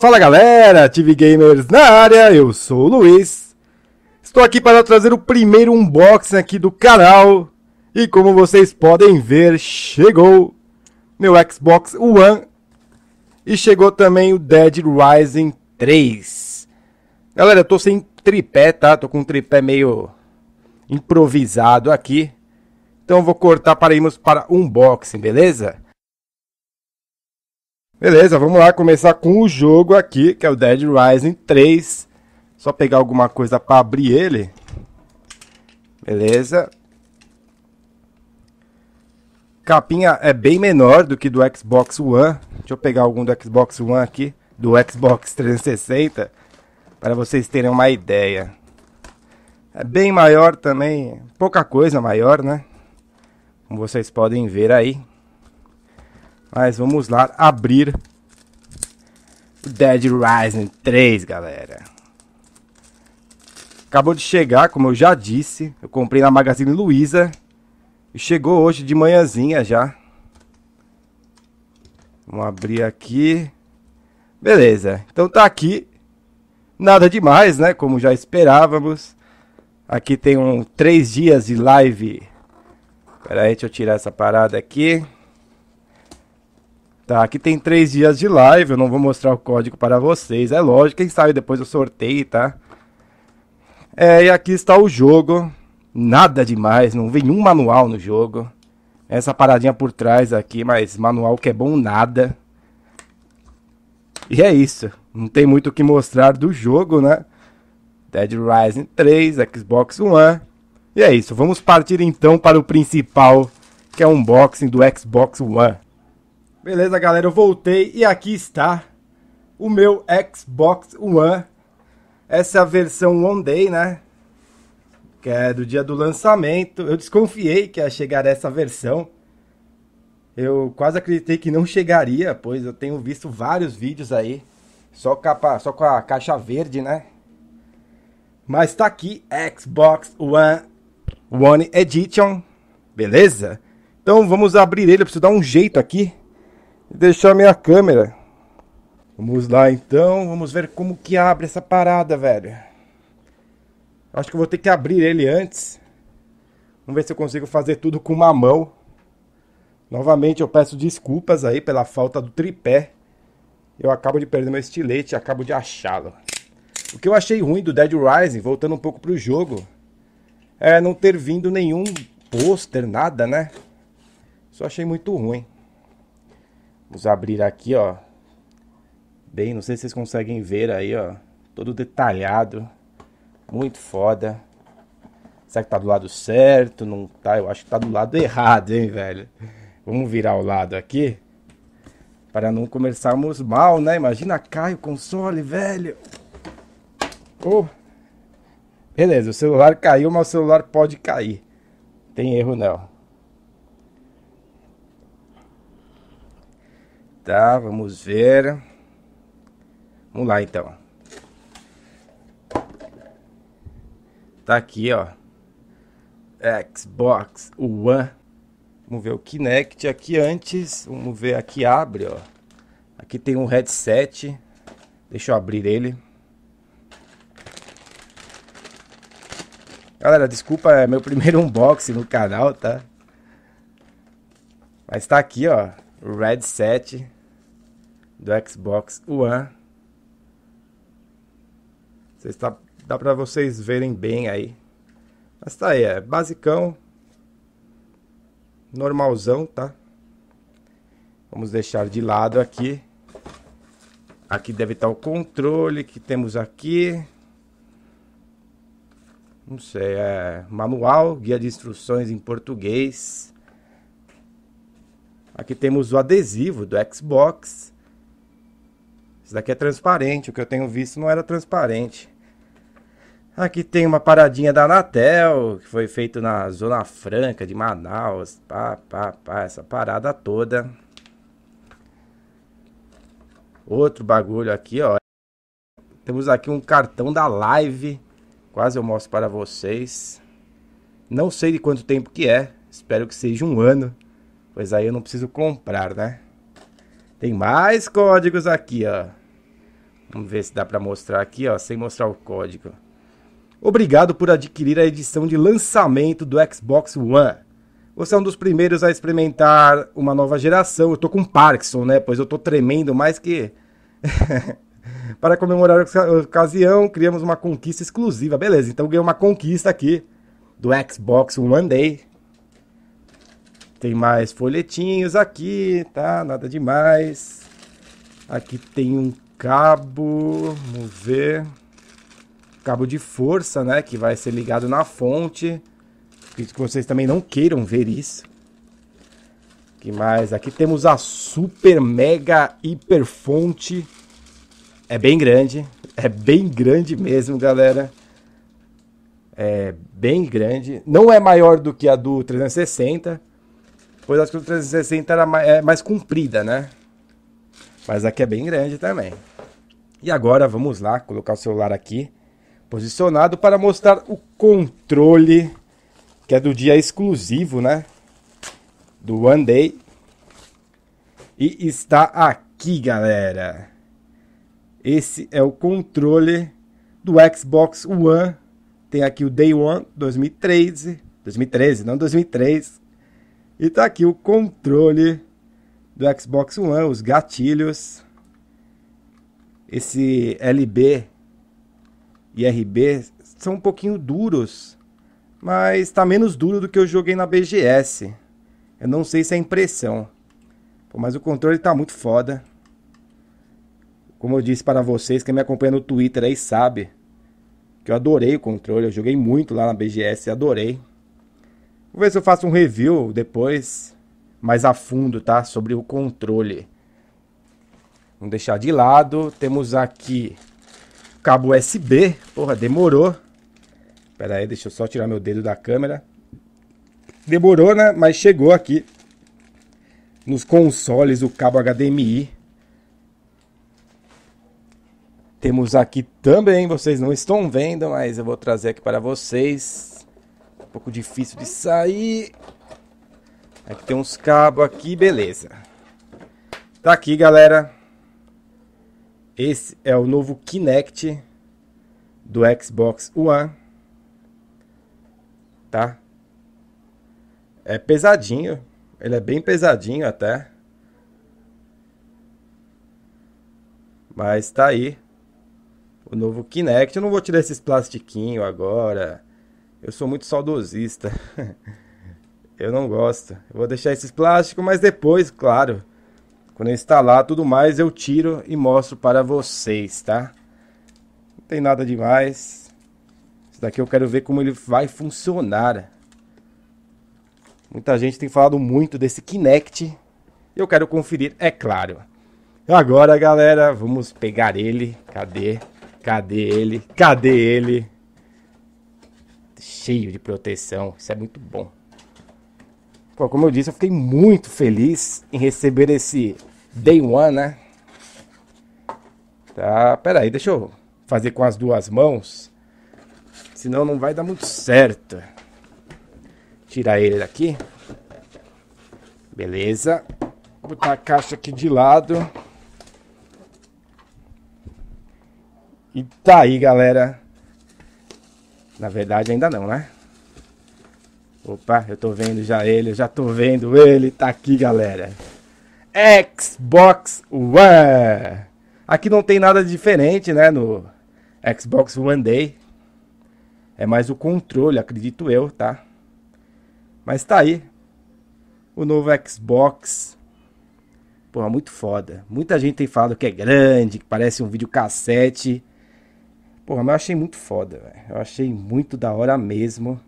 Fala galera, TV Gamers na área, eu sou o Luiz. Estou aqui para trazer o primeiro unboxing aqui do canal. E como vocês podem ver, chegou meu Xbox One e chegou também o Dead Rising 3. Galera, eu tô sem tripé, tá? Tô com um tripé meio improvisado aqui. Então vou cortar para irmos para unboxing, beleza? Beleza, vamos lá começar com o jogo aqui, que é o Dead Rising 3. Só pegar alguma coisa para abrir ele. Beleza. Capinha é bem menor do que do Xbox One. Deixa eu pegar algum do Xbox One aqui, do Xbox 360, para vocês terem uma ideia. É bem maior também, pouca coisa maior, né? Como vocês podem ver aí. Mas vamos lá abrir Dead Rising 3, galera. Acabou de chegar, como eu já disse. Eu comprei na Magazine Luiza. E chegou hoje de manhãzinha já. Vamos abrir aqui. Beleza. Então tá aqui. Nada demais, né? Como já esperávamos. Aqui tem um 3 dias de live. Pera aí, deixa eu tirar essa parada aqui. Tá, aqui tem três dias de live, eu não vou mostrar o código para vocês, é lógico, quem sabe depois eu sorteio, tá? É, e aqui está o jogo, nada demais, não vem um manual no jogo. Essa paradinha por trás aqui, mas manual que é bom nada. E é isso, não tem muito o que mostrar do jogo, né? Dead Rising 3, Xbox One. E é isso, vamos partir então para o principal, que é o unboxing do Xbox One. Beleza, galera, eu voltei e aqui está o meu Xbox One. Essa é a versão One Day, né? Que é do dia do lançamento. Eu desconfiei que ia chegar essa versão. Eu quase acreditei que não chegaria, pois eu tenho visto vários vídeos aí. Só, só com a caixa verde, né? Mas tá aqui, Xbox One One Edition. Beleza? Então vamos abrir ele, eu preciso dar um jeito aqui e deixar minha câmera. Vamos lá então, vamos ver como que abre essa parada, velho. Acho que eu vou ter que abrir ele antes. Vamos ver se eu consigo fazer tudo com uma mão. Novamente eu peço desculpas aí pela falta do tripé. Eu acabo de perder meu estilete, e acabo de achá-lo. O que eu achei ruim do Dead Rising, voltando um pouco pro jogo, é não ter vindo nenhum pôster, nada, né? Só achei muito ruim. Vamos abrir aqui, ó. Bem, não sei se vocês conseguem ver aí, ó. Todo detalhado. Muito foda. Será que tá do lado certo? Não tá. Eu acho que tá do lado errado, hein, velho. Vamos virar o lado aqui. Para não começarmos mal, né? Imagina cai o console, velho. Oh. Beleza, o celular caiu, mas o celular pode cair. Tem erro não. tá? Vamos ver. Vamos lá então. Tá aqui, ó. Xbox One. Vamos ver o Kinect aqui antes. Vamos ver aqui abre, ó. Aqui tem um headset. Deixa eu abrir ele. Galera, desculpa, é meu primeiro unboxing no canal, tá? Mas tá aqui, ó. Red headset do Xbox One. Cês tá, dá para vocês verem bem aí. Mas tá aí, é basicão. Normalzão, tá? Vamos deixar de lado aqui. Aqui deve estar tá o controle que temos aqui. Não sei, é manual, guia de instruções em português. Aqui temos o adesivo do Xbox. Isso daqui é transparente, o que eu tenho visto não era transparente. Aqui tem uma paradinha da Anatel, que foi feito na Zona Franca de Manaus. Pá, pá, pá, essa parada toda. Outro bagulho aqui, ó. Temos aqui um cartão da Live. Quase eu mostro para vocês. Não sei de quanto tempo que é. Espero que seja um ano. Pois aí eu não preciso comprar, né? Tem mais códigos aqui, ó. Vamos ver se dá para mostrar aqui, ó, sem mostrar o código. Obrigado por adquirir a edição de lançamento do Xbox One. Você é um dos primeiros a experimentar uma nova geração. Eu tô com Parkinson, né? Pois eu tô tremendo mais que. para comemorar a ocasião, criamos uma conquista exclusiva. Beleza, então ganhei uma conquista aqui do Xbox One Day. Tem mais folhetinhos aqui, tá? Nada demais. Aqui tem um cabo, vamos ver, cabo de força, né, que vai ser ligado na fonte, que vocês também não queiram ver isso. que mais? Aqui temos a super mega hiper fonte, é bem grande, é bem grande mesmo, galera. É bem grande, não é maior do que a do 360, pois acho que o 360 era mais, é mais comprida, né? Mas aqui é bem grande também. E agora vamos lá, colocar o celular aqui posicionado para mostrar o controle que é do dia exclusivo, né? Do One Day. E está aqui, galera. Esse é o controle do Xbox One. Tem aqui o Day One 2013, 2013, não 2003. E tá aqui o controle do Xbox One, os gatilhos esse LB e RB são um pouquinho duros, mas está menos duro do que eu joguei na BGS. Eu não sei se é impressão. Pô, mas o controle está muito foda. Como eu disse para vocês, quem me acompanha no Twitter aí sabe que eu adorei o controle. Eu joguei muito lá na BGS, adorei. Vou ver se eu faço um review depois, mais a fundo, tá? Sobre o controle. Vamos deixar de lado. Temos aqui cabo USB. Porra, demorou. Pera aí, deixa eu só tirar meu dedo da câmera. Demorou, né? Mas chegou aqui. Nos consoles, o cabo HDMI. Temos aqui também, vocês não estão vendo, mas eu vou trazer aqui para vocês. Tá um pouco difícil de sair. Aqui tem uns cabos aqui, beleza. Tá aqui, galera. Esse é o novo Kinect do Xbox One. Tá? É pesadinho. Ele é bem pesadinho até. Mas tá aí. O novo Kinect. Eu não vou tirar esses plastiquinhos agora. Eu sou muito saudosista. Eu não gosto. Eu vou deixar esses plásticos, mas depois, claro. Quando eu instalar tudo mais, eu tiro e mostro para vocês, tá? Não tem nada demais. Isso daqui eu quero ver como ele vai funcionar. Muita gente tem falado muito desse Kinect. Eu quero conferir, é claro. Agora, galera, vamos pegar ele. Cadê? Cadê ele? Cadê ele? Cheio de proteção. Isso é muito bom. Pô, como eu disse, eu fiquei muito feliz em receber esse Day One, né? Tá, peraí, deixa eu fazer com as duas mãos. Senão não vai dar muito certo. Tirar ele daqui. Beleza. Vou botar a caixa aqui de lado. E tá aí, galera. Na verdade, ainda não, né? Opa, eu tô vendo já ele, eu já tô vendo ele. Tá aqui, galera. Xbox One. Aqui não tem nada diferente, né, no Xbox One Day. É mais o controle, acredito eu, tá? Mas tá aí. O novo Xbox. Porra, muito foda. Muita gente tem falado que é grande, que parece um videocassete. Porra, mas eu achei muito foda, velho. Eu achei muito da hora mesmo.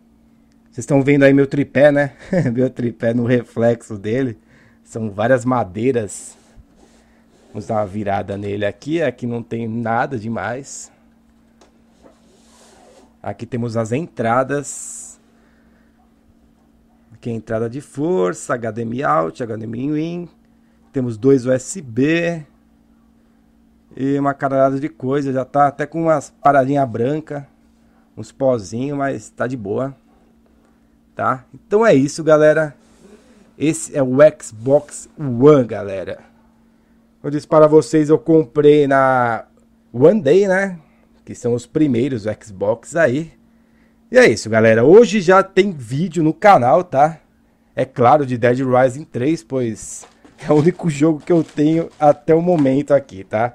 Vocês estão vendo aí meu tripé, né? meu tripé no reflexo dele. São várias madeiras. Vamos dar uma virada nele aqui. Aqui não tem nada demais. Aqui temos as entradas. Aqui é a entrada de força, HDMI out, HDMI in. Temos dois USB. E uma caralhada de coisa. Já tá até com umas paradinhas branca, uns pozinhos, mas tá de boa. Tá? Então é isso, galera. Esse é o Xbox One, galera. Eu disse para vocês, eu comprei na One Day, né? Que são os primeiros Xbox aí. E é isso, galera. Hoje já tem vídeo no canal, tá? É claro, de Dead Rising 3, pois é o único jogo que eu tenho até o momento aqui, tá?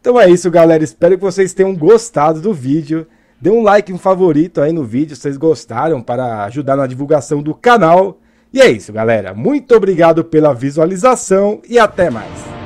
Então é isso, galera. Espero que vocês tenham gostado do vídeo. Dê um like, um favorito aí no vídeo se vocês gostaram para ajudar na divulgação do canal. E é isso, galera. Muito obrigado pela visualização e até mais.